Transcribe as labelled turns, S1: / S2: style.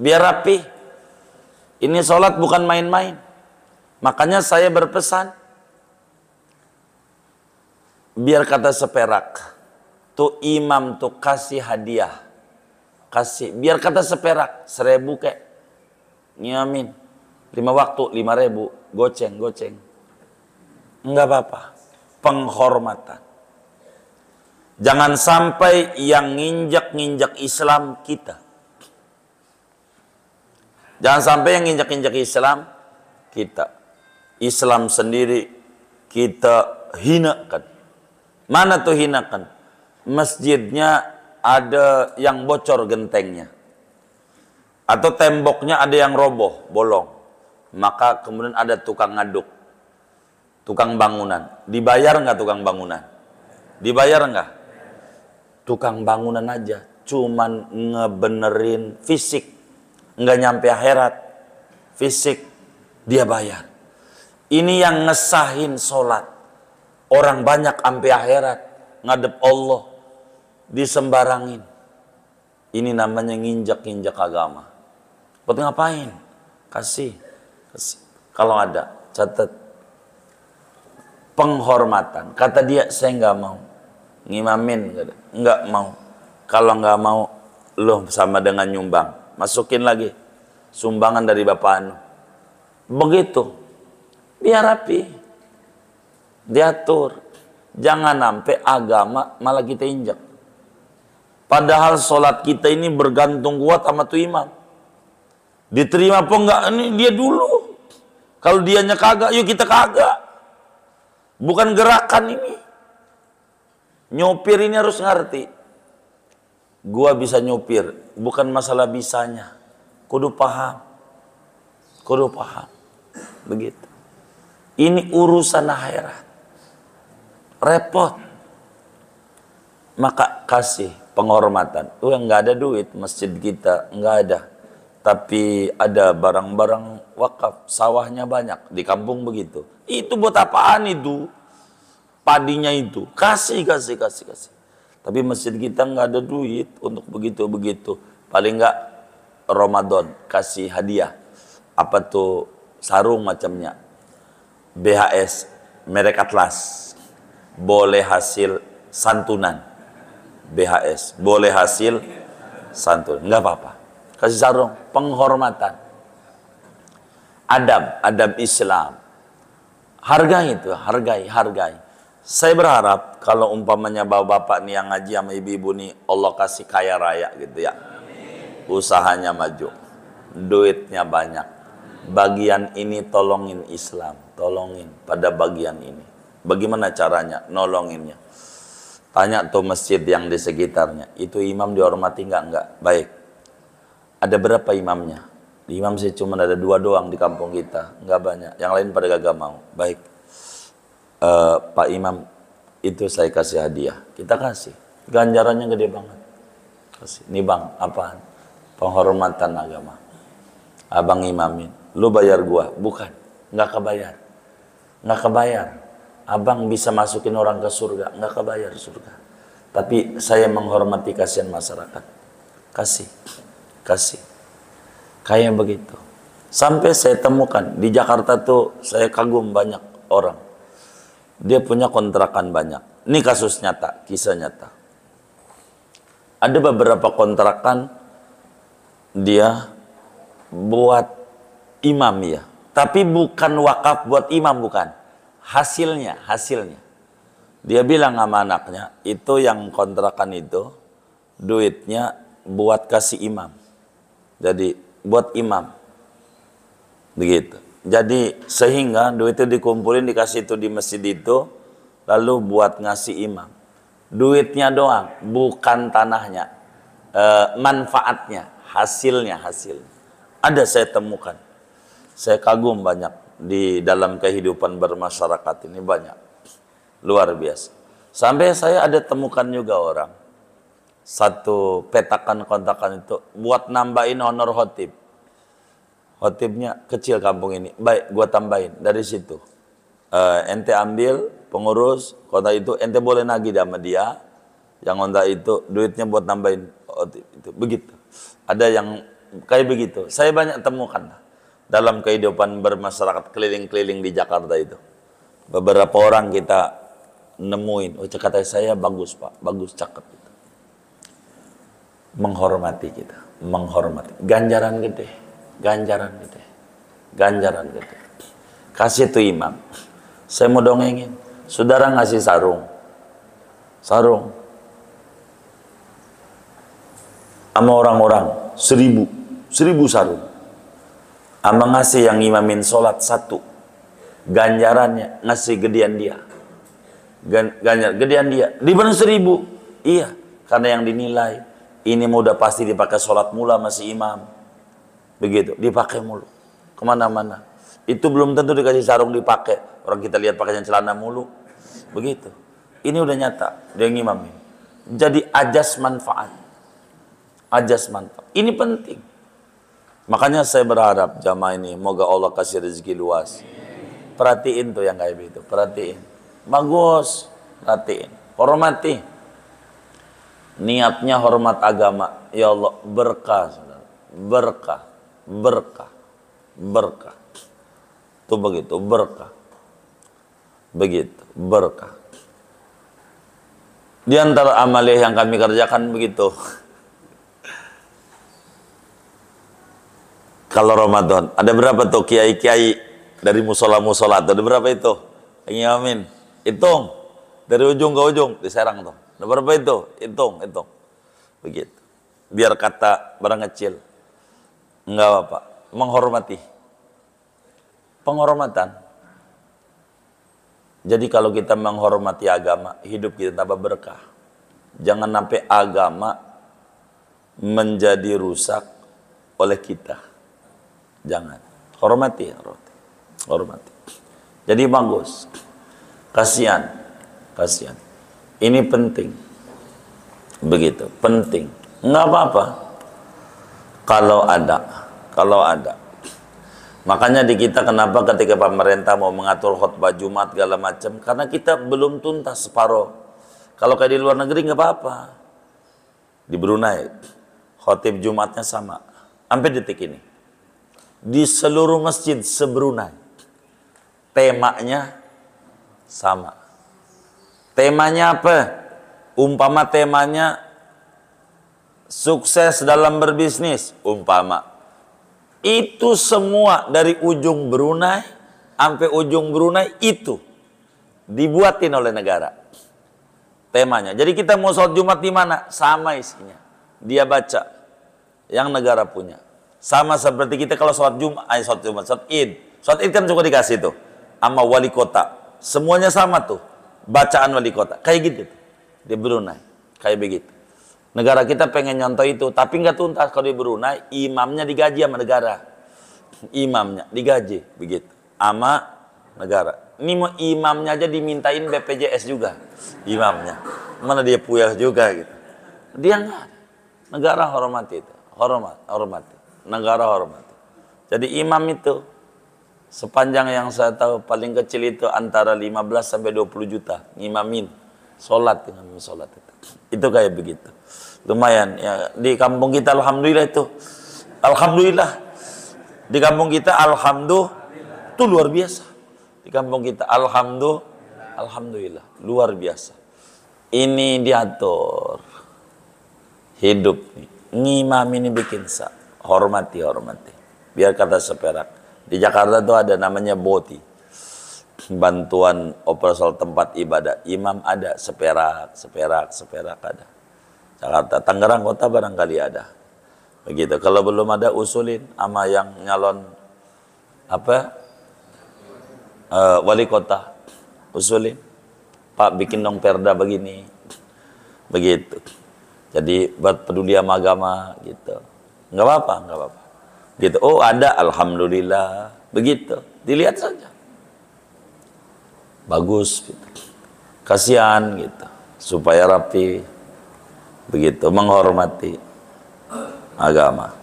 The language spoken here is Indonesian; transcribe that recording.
S1: biar rapi. Ini sholat bukan main-main. Makanya saya berpesan, biar kata seperak, tuh imam tuh kasih hadiah. Kasih, biar kata seperak, seribu kek. Nyamin. Lima waktu, lima ribu. Goceng, goceng. Enggak apa-apa. Penghormatan. Jangan sampai yang nginjak-nginjak Islam kita Jangan sampai yang injak-injak Islam kita. Islam sendiri kita hinakan. Mana tuh hinakan? Masjidnya ada yang bocor gentengnya. Atau temboknya ada yang roboh, bolong. Maka kemudian ada tukang ngaduk. Tukang bangunan. Dibayar nggak tukang bangunan? Dibayar nggak? Tukang bangunan aja. Cuman ngebenerin fisik nggak nyampe akhirat fisik dia bayar ini yang ngesahin sholat orang banyak ampe akhirat ngadep Allah disembarangin ini namanya nginjak-nginjak agama buat ngapain kasih, kasih. kalau ada catat penghormatan kata dia saya nggak mau ngimamin nggak mau kalau nggak mau lo sama dengan nyumbang masukin lagi sumbangan dari Bapak Anu. Begitu. Biar rapi. Diatur. Jangan sampai agama malah kita injak. Padahal sholat kita ini bergantung kuat sama tuh imam. Diterima apa enggak? Ini dia dulu. Kalau dianya kagak, yuk kita kagak. Bukan gerakan ini. Nyopir ini harus ngerti. Gua bisa nyupir, bukan masalah bisanya. Kudu paham. Kudu paham. Begitu. Ini urusan akhirat. Repot. Maka kasih penghormatan. Oh, nggak ada duit masjid kita, nggak ada. Tapi ada barang-barang wakaf, sawahnya banyak di kampung begitu. Itu buat apaan itu? Padinya itu. Kasih, kasih, kasih, kasih. Tapi masjid kita nggak ada duit untuk begitu-begitu. Paling nggak Ramadan kasih hadiah. Apa tuh sarung macamnya. BHS, merek Atlas. Boleh hasil santunan. BHS, boleh hasil santun. Nggak apa-apa. Kasih sarung, penghormatan. Adab, adab Islam. Hargai itu, hargai, hargai. Saya berharap kalau umpamanya bapak-bapak nih yang ngaji sama ibu-ibu nih Allah kasih kaya raya gitu ya. Usahanya maju. Duitnya banyak. Bagian ini tolongin Islam, tolongin pada bagian ini. Bagaimana caranya nolonginnya? Tanya tuh masjid yang di sekitarnya. Itu imam dihormati nggak? Nggak. Baik. Ada berapa imamnya? Imam sih cuma ada dua doang di kampung kita. Nggak banyak. Yang lain pada gak mau. Baik e, Pak Imam itu saya kasih hadiah. Kita kasih. Ganjarannya gede banget. Kasih. Nih bang, apa Penghormatan agama. Abang imamin. Lu bayar gua? Bukan. Nggak kebayar. Nggak kebayar. Abang bisa masukin orang ke surga. Nggak kebayar surga. Tapi saya menghormati kasihan masyarakat. Kasih. Kasih. Kayak begitu. Sampai saya temukan di Jakarta tuh saya kagum banyak orang dia punya kontrakan banyak. Ini kasus nyata, kisah nyata. Ada beberapa kontrakan dia buat imam ya. Tapi bukan wakaf buat imam bukan. Hasilnya, hasilnya. Dia bilang sama anaknya, itu yang kontrakan itu duitnya buat kasih imam. Jadi buat imam. Begitu. Jadi sehingga duit itu dikumpulin dikasih itu di masjid itu lalu buat ngasih imam. Duitnya doang, bukan tanahnya. E, manfaatnya, hasilnya, hasil. Ada saya temukan. Saya kagum banyak di dalam kehidupan bermasyarakat ini banyak. Luar biasa. Sampai saya ada temukan juga orang satu petakan kontakan itu buat nambahin honor hotip khotibnya kecil kampung ini. Baik, gua tambahin dari situ. Uh, ente ambil pengurus kota itu, ente boleh nagih sama dia. Yang onda itu duitnya buat tambahin khotib itu. Begitu. Ada yang kayak begitu. Saya banyak temukan dalam kehidupan bermasyarakat keliling-keliling di Jakarta itu. Beberapa orang kita nemuin, oh kata eh, saya bagus pak, bagus cakep. Gitu. Menghormati kita, menghormati. Ganjaran gede ganjaran gitu ya. ganjaran gitu kasih tuh imam saya mau dongengin saudara ngasih sarung sarung sama orang-orang seribu seribu sarung sama ngasih yang imamin sholat satu ganjarannya ngasih gedean dia Gan, ganjar gedean dia dibener seribu iya karena yang dinilai ini mudah pasti dipakai sholat mula masih imam Begitu, dipakai mulu. Kemana-mana. Itu belum tentu dikasih sarung dipakai. Orang kita lihat pakainya celana mulu. Begitu. Ini udah nyata, dia ngimami. Jadi ajas manfaat. Ajas manfaat. Ini penting. Makanya saya berharap jamaah ini, moga Allah kasih rezeki luas. Perhatiin tuh yang kayak begitu perhatiin. Bagus, perhatiin. Hormati. Niatnya hormat agama. Ya Allah, berkah. Berkah berkah berkah tuh begitu berkah begitu berkah di antara amalih yang kami kerjakan begitu kalau Ramadan ada berapa tuh kiai-kiai dari musola-musola ada berapa itu yang amin. hitung dari ujung ke ujung diserang tuh ada berapa itu hitung hitung begitu biar kata barang kecil Enggak apa-apa. Menghormati. Penghormatan. Jadi kalau kita menghormati agama, hidup kita tambah berkah. Jangan sampai agama menjadi rusak oleh kita. Jangan. Hormati. Hormati. hormati. Jadi bagus. Kasihan. Kasihan. Ini penting. Begitu. Penting. Enggak apa-apa. Kalau ada kalau ada. Makanya di kita kenapa ketika pemerintah mau mengatur khutbah Jumat segala macam, karena kita belum tuntas separoh. Kalau kayak di luar negeri nggak apa-apa. Di Brunei, khutib Jumatnya sama. Sampai detik ini. Di seluruh masjid se-Brunei, temanya sama. Temanya apa? Umpama temanya sukses dalam berbisnis, umpama itu semua dari ujung Brunei sampai ujung Brunei itu dibuatin oleh negara temanya. Jadi kita mau sholat Jumat di mana? Sama isinya. Dia baca yang negara punya. Sama seperti kita kalau sholat Jumat, eh, sholat Jumat, sholat Id. Sholat Id kan juga dikasih tuh sama wali kota. Semuanya sama tuh bacaan wali kota. Kayak gitu di Brunei. Kayak begitu. Negara kita pengen nyontoh itu, tapi nggak tuntas kalau di Brunei, imamnya digaji sama negara. Imamnya digaji, begitu. ama negara. Ini mau imamnya aja dimintain BPJS juga, imamnya. Mana dia puyah juga gitu. Dia nggak. Negara hormati itu, hormat, hormati. Negara hormati. Jadi imam itu sepanjang yang saya tahu paling kecil itu antara 15 sampai 20 juta imamin Sholat dengan sholat itu. Itu kayak begitu. Lumayan. Ya, di kampung kita Alhamdulillah itu. Alhamdulillah. Di kampung kita Alhamdulillah. Itu luar biasa. Di kampung kita Alhamdulillah. Alhamdulillah. Luar biasa. Ini diatur. Hidup nih. Ngimam ini bikin sa. Hormati, hormati. Biar kata seperak. Di Jakarta tuh ada namanya boti bantuan operasional tempat ibadah imam ada seperak seperak seperak ada Jakarta Tangerang kota barangkali ada begitu kalau belum ada usulin ama yang nyalon apa uh, wali kota usulin Pak bikin dong perda begini begitu jadi buat peduli sama agama gitu nggak apa-apa nggak apa-apa gitu oh ada alhamdulillah begitu dilihat saja bagus gitu. kasihan gitu supaya rapi begitu menghormati agama